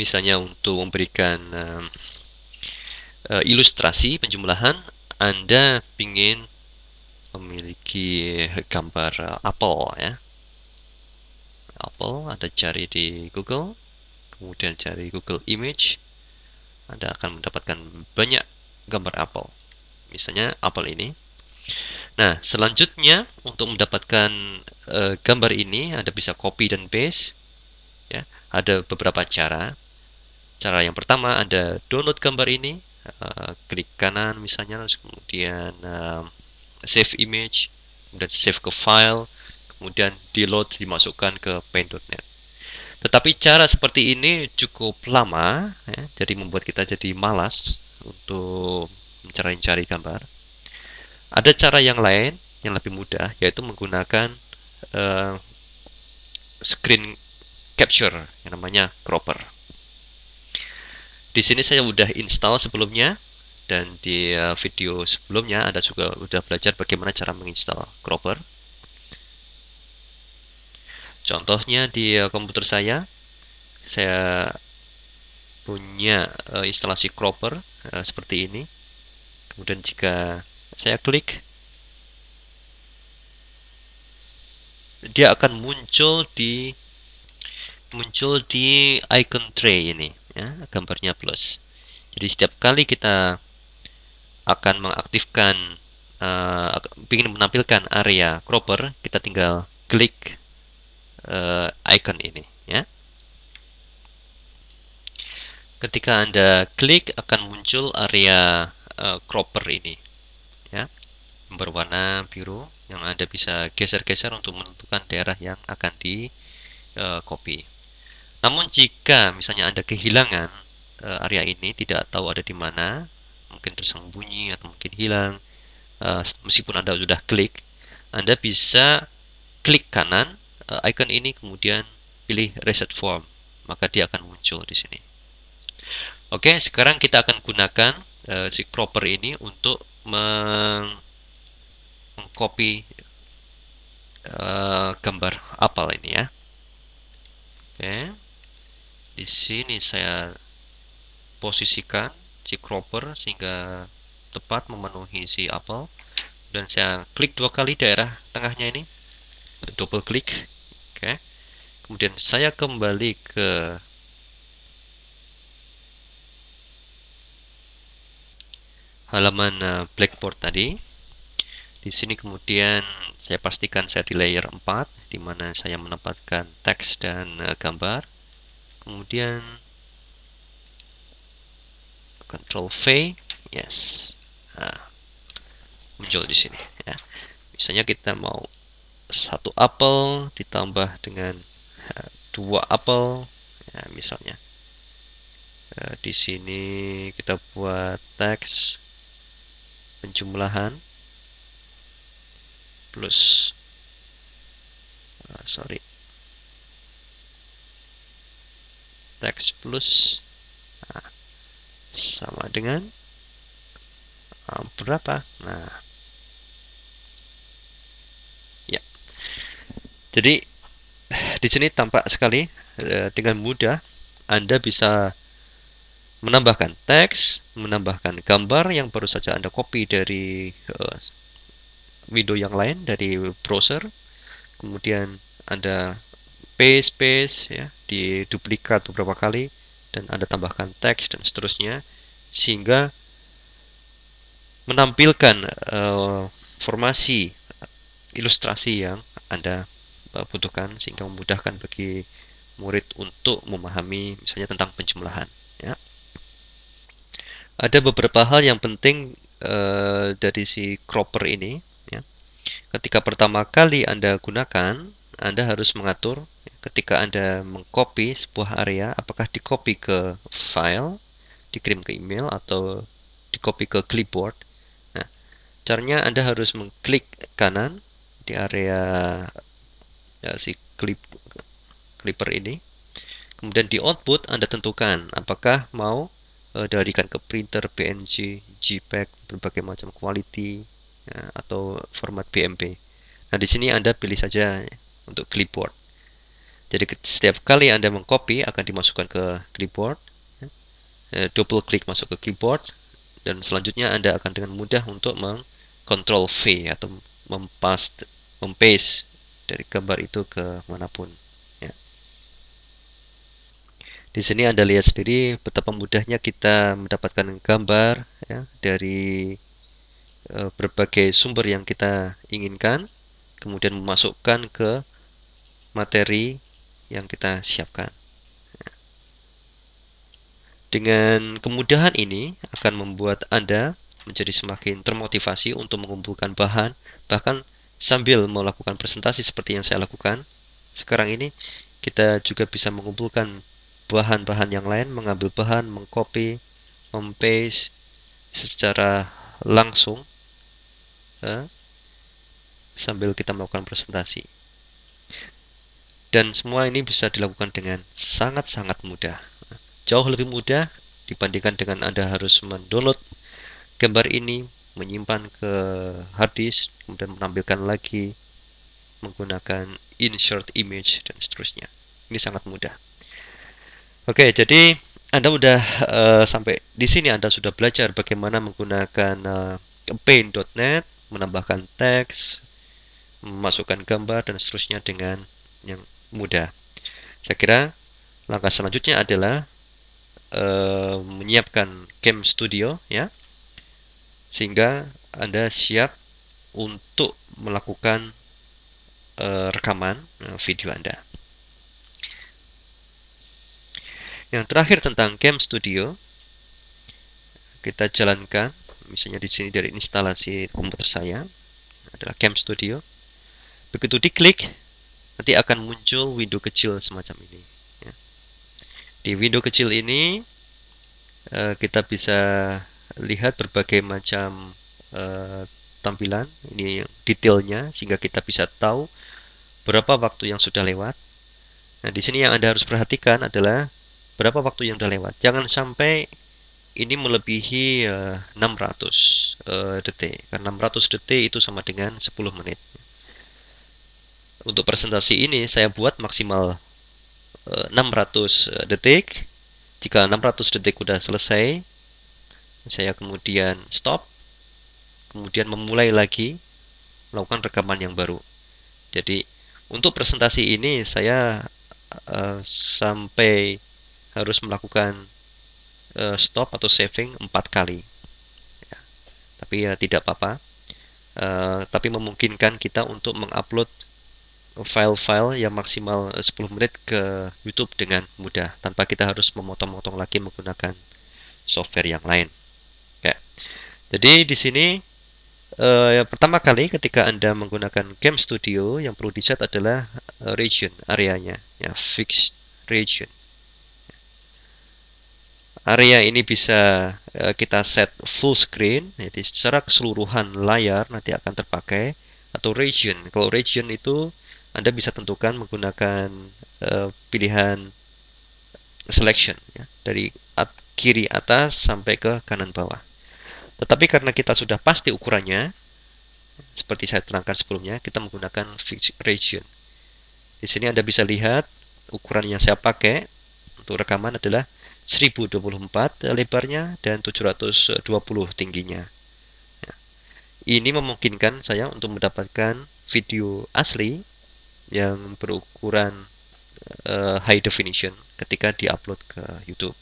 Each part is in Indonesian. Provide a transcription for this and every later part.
misalnya untuk memberikan uh, ilustrasi penjumlahan Anda ingin memiliki gambar uh, eh, apel ya apel Anda cari di Google kemudian cari Google Image Anda akan mendapatkan banyak gambar apel misalnya apel ini Nah, selanjutnya untuk mendapatkan uh, gambar ini Anda bisa copy dan paste. Ya, ada beberapa cara. Cara yang pertama Anda download gambar ini, eh, klik kanan misalnya, terus kemudian eh, save image, kemudian save ke file, kemudian di load dimasukkan ke paint.net. Tetapi cara seperti ini cukup lama, ya, jadi membuat kita jadi malas untuk mencari-cari gambar. Ada cara yang lain yang lebih mudah, yaitu menggunakan uh, screen capture yang namanya cropper. Di sini saya sudah install sebelumnya dan di eh, video sebelumnya Anda juga sudah belajar bagaimana cara menginstal Cropper. Contohnya di eh, komputer saya, saya punya eh, instalasi Cropper seperti ini. Kemudian jika saya klik, dia akan muncul di muncul di icon tray ini ya, gambarnya plus. Jadi setiap kali kita akan mengaktifkan uh, eh, ingin menampilkan area cropper, kita tinggal klik uh, icon ini ya. Ketika Anda klik akan muncul area uh, eh, cropper ini ya. Yang berwarna biru yang Anda bisa geser-geser untuk menentukan daerah yang akan di uh, copy. Namun jika misalnya Anda kehilangan uh, area ini, tidak tahu ada di mana, mungkin tersembunyi atau mungkin hilang, uh, meskipun Anda sudah klik, Anda bisa klik kanan uh, icon ini kemudian pilih reset form, maka dia akan muncul di sini. Oke, sekarang kita akan gunakan uh, si proper ini untuk meng mengcopy uh, gambar apel ini ya. Oke. Okay di sini saya posisikan si cropper sehingga tepat memenuhi si apel dan saya klik dua kali daerah tengahnya ini double klik oke okay. kemudian saya kembali ke halaman eh, blackboard tadi di sini kemudian saya pastikan saya di layer 4 di mana saya menempatkan teks dan eh, gambar kemudian Control V, yes, nah, muncul di sini. Ya. Misalnya kita mau satu apel ditambah dengan ya, dua apel, ya, misalnya. Ya, di sini kita buat teks penjumlahan plus, eh, sorry, text plus nah, sama dengan um, berapa? Nah, ya. Jadi di sini tampak sekali eh, dengan mudah Anda bisa menambahkan teks, menambahkan gambar yang baru saja Anda copy dari uh, window yang lain dari browser. Kemudian Anda paste paste ya diduplikat beberapa kali dan anda tambahkan teks dan seterusnya sehingga menampilkan uh, formasi ilustrasi yang anda eh, butuhkan sehingga memudahkan bagi murid untuk memahami misalnya tentang penjumlahan ya ada beberapa hal yang penting uh, dari si cropper ini ya ketika pertama kali anda gunakan anda harus mengatur ketika Anda mengcopy sebuah area, apakah dicopy ke file, dikirim ke email, atau dicopy ke clipboard. Nah, caranya Anda harus mengklik kanan di area ya, si clip, clipper ini. Kemudian di output Anda tentukan apakah mau e, ke printer, PNG, JPEG, berbagai macam quality, ya, atau format BMP. Nah, di sini Anda pilih saja untuk clipboard. Jadi setiap kali Anda mengcopy akan dimasukkan ke clipboard, ya. eh, double klik masuk ke keyboard, dan selanjutnya Anda akan dengan mudah untuk mengkontrol V atau mempaste, mempaste dari gambar itu ke manapun. Ya. Di sini Anda lihat sendiri betapa mudahnya kita mendapatkan gambar ya, dari eh, berbagai sumber yang kita inginkan, kemudian memasukkan ke materi yang kita siapkan. Dengan kemudahan ini akan membuat Anda menjadi semakin termotivasi untuk mengumpulkan bahan, bahkan sambil melakukan presentasi seperti yang saya lakukan. Sekarang ini kita juga bisa mengumpulkan bahan-bahan yang lain, mengambil bahan, mengcopy, mempaste secara langsung eh, sambil kita melakukan presentasi dan semua ini bisa dilakukan dengan sangat-sangat mudah jauh lebih mudah dibandingkan dengan Anda harus mendownload gambar ini menyimpan ke hard disk kemudian menampilkan lagi menggunakan insert image dan seterusnya ini sangat mudah oke jadi Anda sudah uh, eh, sampai di sini Anda sudah belajar bagaimana menggunakan uh, eh, paint.net menambahkan teks memasukkan gambar dan seterusnya dengan yang mudah. Saya kira langkah selanjutnya adalah e, menyiapkan game studio ya, sehingga Anda siap untuk melakukan e, rekaman eh, video Anda. Yang terakhir tentang Game Studio, kita jalankan, misalnya di sini dari instalasi komputer saya adalah Game Studio. Begitu diklik, nanti akan muncul window kecil semacam ini. Ya. Di window kecil ini uh, kita bisa lihat berbagai macam uh, tampilan, ini detailnya sehingga kita bisa tahu berapa waktu yang sudah lewat. Nah, di sini yang Anda harus perhatikan adalah berapa waktu yang sudah lewat. Jangan sampai ini melebihi uh, 600 uh, detik. Karena 600 detik itu sama dengan 10 menit untuk presentasi ini saya buat maksimal 600 eh, eh, detik jika 600 detik sudah selesai saya kemudian stop kemudian memulai lagi melakukan rekaman yang baru jadi untuk presentasi ini saya uh, sampai harus melakukan uh, stop atau saving empat kali ya. tapi ya tidak apa-apa uh, tapi memungkinkan kita untuk mengupload file-file yang maksimal 10 eh, menit ke YouTube dengan mudah tanpa kita harus memotong-motong lagi menggunakan software yang lain. Oke. Jadi di sini eh, yang pertama kali ketika Anda menggunakan Game Studio yang perlu set adalah eh, region areanya ya fixed region. Area ini bisa eh, kita set full screen jadi secara keseluruhan layar nanti akan terpakai atau region. Kalau region itu anda bisa tentukan menggunakan uh, pilihan selection ya, dari at kiri atas sampai ke kanan bawah. Tetapi karena kita sudah pasti ukurannya, seperti saya terangkan sebelumnya, kita menggunakan fixed region. Di sini Anda bisa lihat ukuran yang saya pakai untuk rekaman adalah 1024 lebarnya dan 720 tingginya. Ya. Ini memungkinkan saya untuk mendapatkan video asli yang berukuran uh, high definition ketika diupload ke YouTube.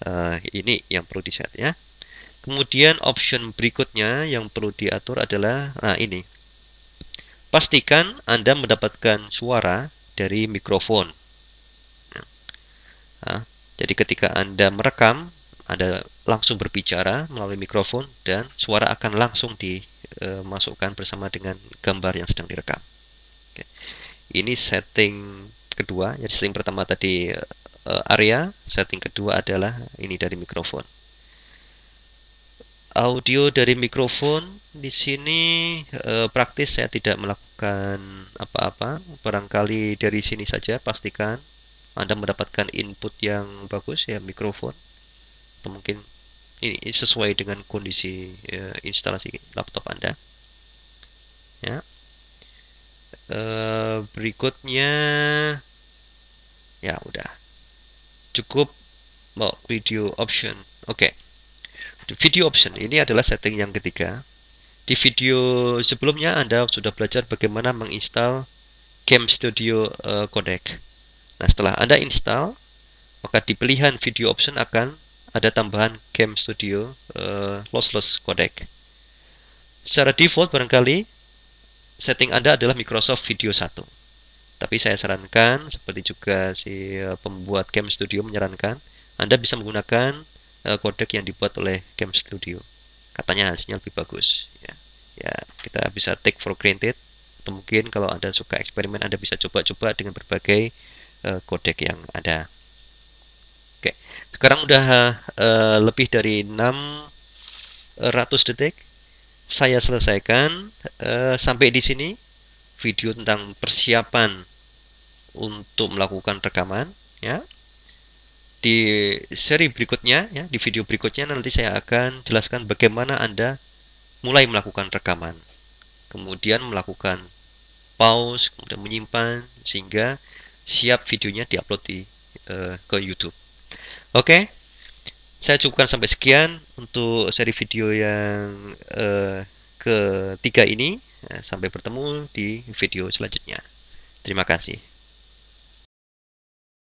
Uh, ini yang perlu diset ya. Kemudian option berikutnya yang perlu diatur adalah nah ini. Pastikan Anda mendapatkan suara dari mikrofon. Nah, jadi ketika Anda merekam, Anda langsung berbicara melalui mikrofon dan suara akan langsung dimasukkan eh, bersama dengan gambar yang sedang direkam. Oke. Ini setting kedua. Jadi setting pertama tadi uh, area, setting kedua adalah ini dari mikrofon. Audio dari mikrofon di sini uh, praktis saya tidak melakukan apa-apa. Barangkali dari sini saja pastikan Anda mendapatkan input yang bagus ya mikrofon. Atau mungkin ini sesuai dengan kondisi uh, instalasi laptop Anda. Ya. Eh, berikutnya ya udah cukup oh, video option oke okay. video option ini adalah setting yang ketiga di video sebelumnya anda sudah belajar bagaimana menginstal game studio uh, codec nah setelah anda install maka di pilihan video option akan ada tambahan game studio uh, lossless codec secara default barangkali setting Anda adalah Microsoft Video 1. Tapi saya sarankan, seperti juga si eh, pembuat Game Studio menyarankan, Anda bisa menggunakan kodek eh, yang dibuat oleh Game Studio. Katanya hasilnya lebih bagus. Ya, ya kita bisa take for granted. Atau mungkin kalau Anda suka eksperimen, Anda bisa coba-coba dengan berbagai kodek eh, yang ada. Oke, sekarang udah lebih dari 600 detik saya selesaikan e, sampai di sini video tentang persiapan untuk melakukan rekaman ya di seri berikutnya ya di video berikutnya nanti saya akan jelaskan bagaimana Anda mulai melakukan rekaman kemudian melakukan pause kemudian menyimpan sehingga siap videonya diupload di uh, ke YouTube. Oke. Okay? saya cukupkan sampai sekian untuk seri video yang uh, ketiga ini. Nah, sampai bertemu di video selanjutnya. Terima kasih.